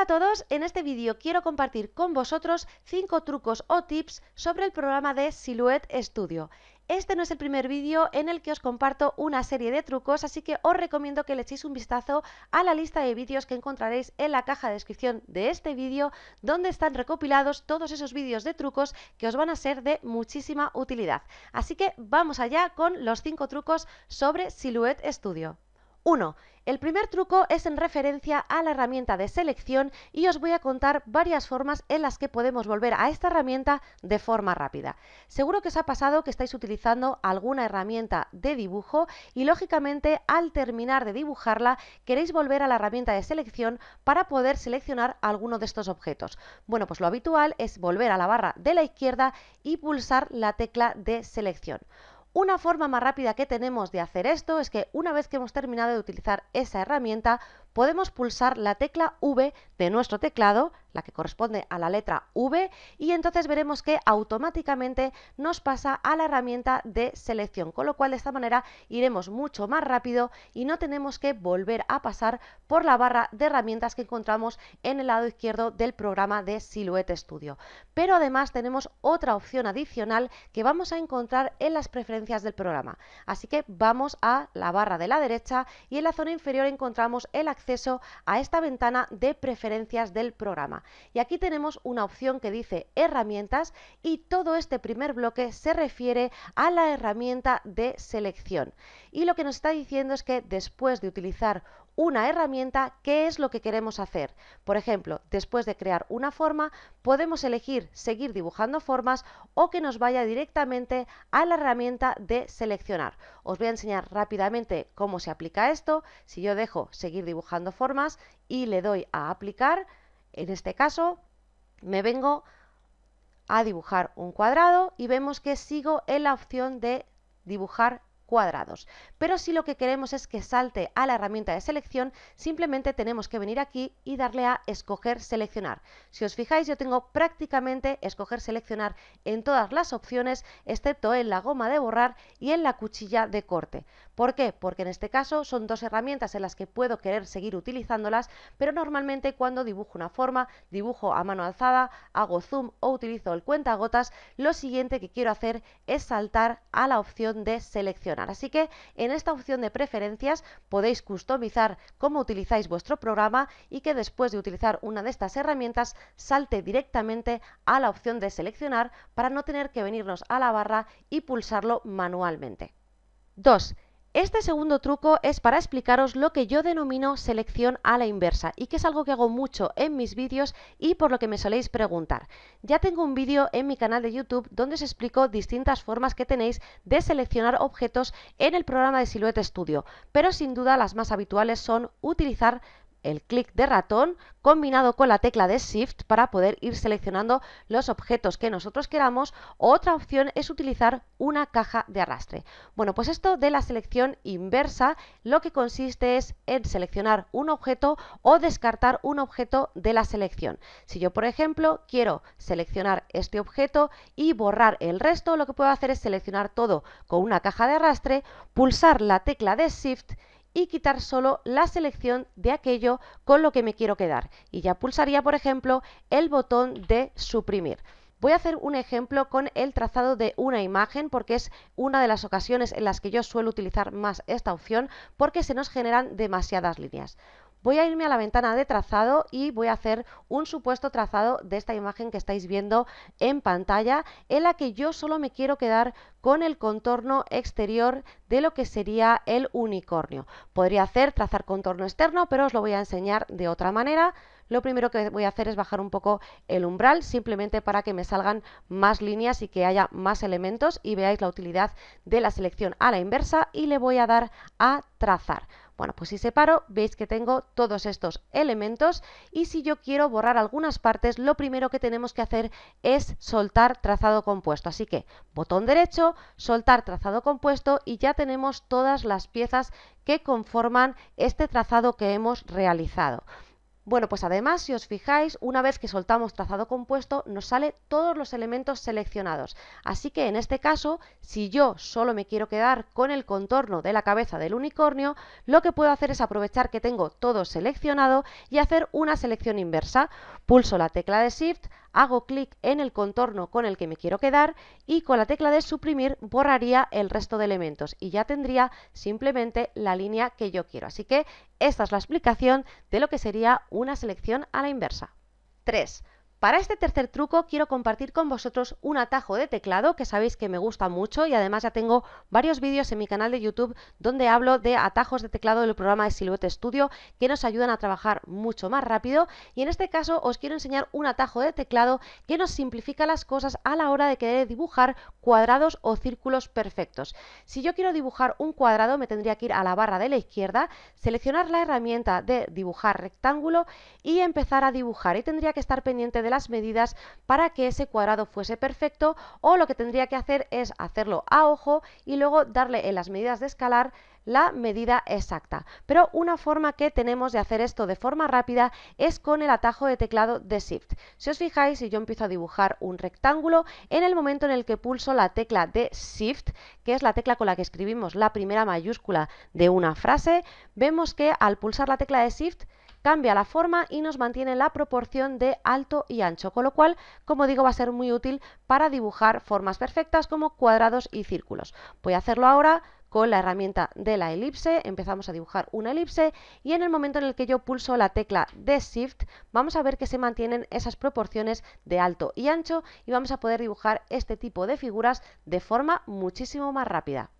Hola a todos, en este vídeo quiero compartir con vosotros 5 trucos o tips sobre el programa de Silhouette Studio. Este no es el primer vídeo en el que os comparto una serie de trucos, así que os recomiendo que le echéis un vistazo a la lista de vídeos que encontraréis en la caja de descripción de este vídeo, donde están recopilados todos esos vídeos de trucos que os van a ser de muchísima utilidad. Así que vamos allá con los 5 trucos sobre Silhouette Studio. 1. El primer truco es en referencia a la herramienta de selección y os voy a contar varias formas en las que podemos volver a esta herramienta de forma rápida. Seguro que os ha pasado que estáis utilizando alguna herramienta de dibujo y lógicamente al terminar de dibujarla queréis volver a la herramienta de selección para poder seleccionar alguno de estos objetos. Bueno, pues lo habitual es volver a la barra de la izquierda y pulsar la tecla de selección. Una forma más rápida que tenemos de hacer esto es que una vez que hemos terminado de utilizar esa herramienta, podemos pulsar la tecla V de nuestro teclado, la que corresponde a la letra V, y entonces veremos que automáticamente nos pasa a la herramienta de selección, con lo cual de esta manera iremos mucho más rápido y no tenemos que volver a pasar por la barra de herramientas que encontramos en el lado izquierdo del programa de Silhouette Studio. Pero además tenemos otra opción adicional que vamos a encontrar en las preferencias del programa. Así que vamos a la barra de la derecha y en la zona inferior encontramos el acceso a esta ventana de preferencias del programa. Y aquí tenemos una opción que dice herramientas y todo este primer bloque se refiere a la herramienta de selección. Y lo que nos está diciendo es que después de utilizar una herramienta qué es lo que queremos hacer. Por ejemplo, después de crear una forma, podemos elegir seguir dibujando formas o que nos vaya directamente a la herramienta de seleccionar. Os voy a enseñar rápidamente cómo se aplica esto. Si yo dejo seguir dibujando formas y le doy a aplicar, en este caso me vengo a dibujar un cuadrado y vemos que sigo en la opción de dibujar cuadrados. Pero si lo que queremos es que salte a la herramienta de selección, simplemente tenemos que venir aquí y darle a escoger seleccionar. Si os fijáis, yo tengo prácticamente escoger seleccionar en todas las opciones, excepto en la goma de borrar y en la cuchilla de corte. ¿Por qué? Porque en este caso son dos herramientas en las que puedo querer seguir utilizándolas, pero normalmente cuando dibujo una forma, dibujo a mano alzada, hago zoom o utilizo el cuentagotas, lo siguiente que quiero hacer es saltar a la opción de selección Así que en esta opción de preferencias podéis customizar cómo utilizáis vuestro programa y que después de utilizar una de estas herramientas salte directamente a la opción de seleccionar para no tener que venirnos a la barra y pulsarlo manualmente. 2. Este segundo truco es para explicaros lo que yo denomino selección a la inversa y que es algo que hago mucho en mis vídeos y por lo que me soléis preguntar. Ya tengo un vídeo en mi canal de YouTube donde os explico distintas formas que tenéis de seleccionar objetos en el programa de Silhouette Studio, pero sin duda las más habituales son utilizar el clic de ratón combinado con la tecla de Shift para poder ir seleccionando los objetos que nosotros queramos. Otra opción es utilizar una caja de arrastre. Bueno, pues esto de la selección inversa lo que consiste es en seleccionar un objeto o descartar un objeto de la selección. Si yo, por ejemplo, quiero seleccionar este objeto y borrar el resto, lo que puedo hacer es seleccionar todo con una caja de arrastre, pulsar la tecla de Shift y quitar solo la selección de aquello con lo que me quiero quedar. Y ya pulsaría, por ejemplo, el botón de suprimir. Voy a hacer un ejemplo con el trazado de una imagen porque es una de las ocasiones en las que yo suelo utilizar más esta opción porque se nos generan demasiadas líneas. Voy a irme a la ventana de trazado y voy a hacer un supuesto trazado de esta imagen que estáis viendo en pantalla, en la que yo solo me quiero quedar con el contorno exterior de lo que sería el unicornio. Podría hacer trazar contorno externo, pero os lo voy a enseñar de otra manera lo primero que voy a hacer es bajar un poco el umbral simplemente para que me salgan más líneas y que haya más elementos y veáis la utilidad de la selección a la inversa y le voy a dar a trazar. Bueno, pues si separo, veis que tengo todos estos elementos y si yo quiero borrar algunas partes, lo primero que tenemos que hacer es soltar trazado compuesto. Así que botón derecho, soltar trazado compuesto y ya tenemos todas las piezas que conforman este trazado que hemos realizado. Bueno, pues además, si os fijáis, una vez que soltamos trazado compuesto, nos sale todos los elementos seleccionados. Así que en este caso, si yo solo me quiero quedar con el contorno de la cabeza del unicornio, lo que puedo hacer es aprovechar que tengo todo seleccionado y hacer una selección inversa. Pulso la tecla de Shift, hago clic en el contorno con el que me quiero quedar y con la tecla de suprimir borraría el resto de elementos y ya tendría simplemente la línea que yo quiero. Así que esta es la explicación de lo que sería una selección a la inversa. 3. Para este tercer truco quiero compartir con vosotros un atajo de teclado que sabéis que me gusta mucho y además ya tengo varios vídeos en mi canal de YouTube donde hablo de atajos de teclado del programa de Silhouette Studio que nos ayudan a trabajar mucho más rápido y en este caso os quiero enseñar un atajo de teclado que nos simplifica las cosas a la hora de querer dibujar cuadrados o círculos perfectos. Si yo quiero dibujar un cuadrado me tendría que ir a la barra de la izquierda, seleccionar la herramienta de dibujar rectángulo y empezar a dibujar y tendría que estar pendiente de las medidas para que ese cuadrado fuese perfecto o lo que tendría que hacer es hacerlo a ojo y luego darle en las medidas de escalar la medida exacta. Pero una forma que tenemos de hacer esto de forma rápida es con el atajo de teclado de Shift. Si os fijáis, si yo empiezo a dibujar un rectángulo, en el momento en el que pulso la tecla de Shift, que es la tecla con la que escribimos la primera mayúscula de una frase, vemos que al pulsar la tecla de Shift cambia la forma y nos mantiene la proporción de alto y ancho, con lo cual, como digo, va a ser muy útil para dibujar formas perfectas como cuadrados y círculos. Voy a hacerlo ahora con la herramienta de la elipse, empezamos a dibujar una elipse y en el momento en el que yo pulso la tecla de Shift vamos a ver que se mantienen esas proporciones de alto y ancho y vamos a poder dibujar este tipo de figuras de forma muchísimo más rápida.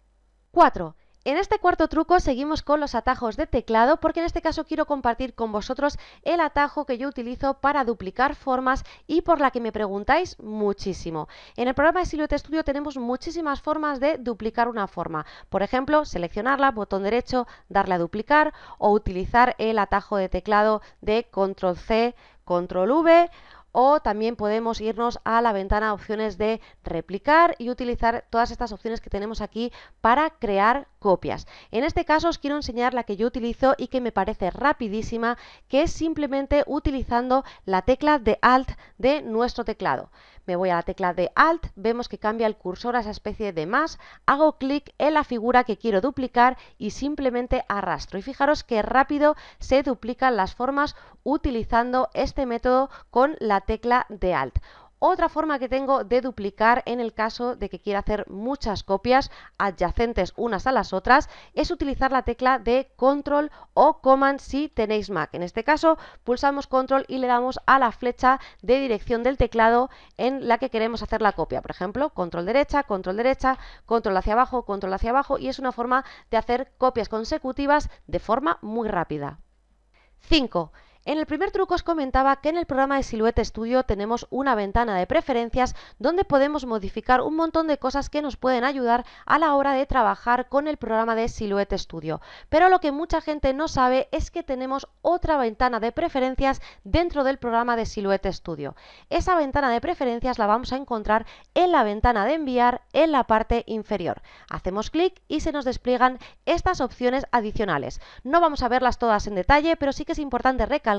4. En este cuarto truco seguimos con los atajos de teclado porque en este caso quiero compartir con vosotros el atajo que yo utilizo para duplicar formas y por la que me preguntáis muchísimo. En el programa de Silhouette Studio tenemos muchísimas formas de duplicar una forma. Por ejemplo, seleccionarla, botón derecho, darle a duplicar o utilizar el atajo de teclado de control C, control V o también podemos irnos a la ventana opciones de replicar y utilizar todas estas opciones que tenemos aquí para crear copias. En este caso os quiero enseñar la que yo utilizo y que me parece rapidísima, que es simplemente utilizando la tecla de Alt de nuestro teclado me voy a la tecla de Alt, vemos que cambia el cursor a esa especie de más, hago clic en la figura que quiero duplicar y simplemente arrastro. Y fijaros que rápido se duplican las formas utilizando este método con la tecla de Alt. Otra forma que tengo de duplicar en el caso de que quiera hacer muchas copias adyacentes unas a las otras es utilizar la tecla de control o command si tenéis Mac. En este caso pulsamos control y le damos a la flecha de dirección del teclado en la que queremos hacer la copia. Por ejemplo, control derecha, control derecha, control hacia abajo, control hacia abajo y es una forma de hacer copias consecutivas de forma muy rápida. 5. En el primer truco os comentaba que en el programa de Silhouette Studio tenemos una ventana de preferencias donde podemos modificar un montón de cosas que nos pueden ayudar a la hora de trabajar con el programa de Silhouette Studio. Pero lo que mucha gente no sabe es que tenemos otra ventana de preferencias dentro del programa de Silhouette Studio. Esa ventana de preferencias la vamos a encontrar en la ventana de enviar en la parte inferior. Hacemos clic y se nos despliegan estas opciones adicionales. No vamos a verlas todas en detalle, pero sí que es importante recalcar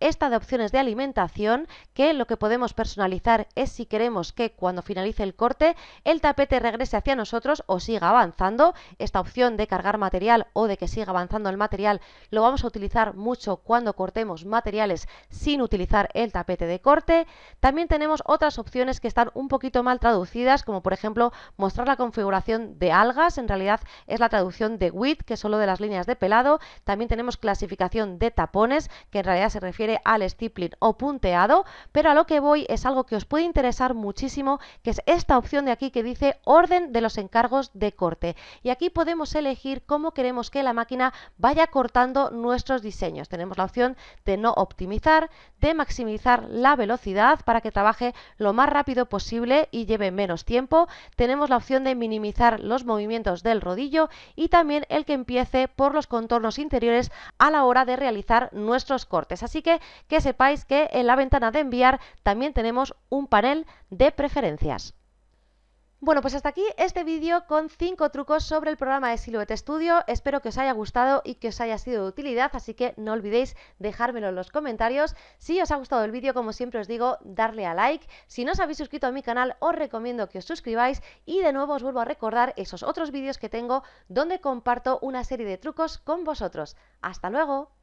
esta de opciones de alimentación, que lo que podemos personalizar es si queremos que cuando finalice el corte el tapete regrese hacia nosotros o siga avanzando. Esta opción de cargar material o de que siga avanzando el material lo vamos a utilizar mucho cuando cortemos materiales sin utilizar el tapete de corte. También tenemos otras opciones que están un poquito mal traducidas, como por ejemplo mostrar la configuración de algas, en realidad es la traducción de width, que es solo de las líneas de pelado. También tenemos clasificación de tapones, que en realidad ya se refiere al stippling o punteado, pero a lo que voy es algo que os puede interesar muchísimo, que es esta opción de aquí que dice orden de los encargos de corte. Y aquí podemos elegir cómo queremos que la máquina vaya cortando nuestros diseños. Tenemos la opción de no optimizar, de maximizar la velocidad para que trabaje lo más rápido posible y lleve menos tiempo. Tenemos la opción de minimizar los movimientos del rodillo y también el que empiece por los contornos interiores a la hora de realizar nuestros cortes. Así que que sepáis que en la ventana de enviar también tenemos un panel de preferencias. Bueno, pues hasta aquí este vídeo con 5 trucos sobre el programa de Silhouette Studio. Espero que os haya gustado y que os haya sido de utilidad, así que no olvidéis dejármelo en los comentarios. Si os ha gustado el vídeo, como siempre os digo, darle a like. Si no os habéis suscrito a mi canal, os recomiendo que os suscribáis y de nuevo os vuelvo a recordar esos otros vídeos que tengo donde comparto una serie de trucos con vosotros. ¡Hasta luego!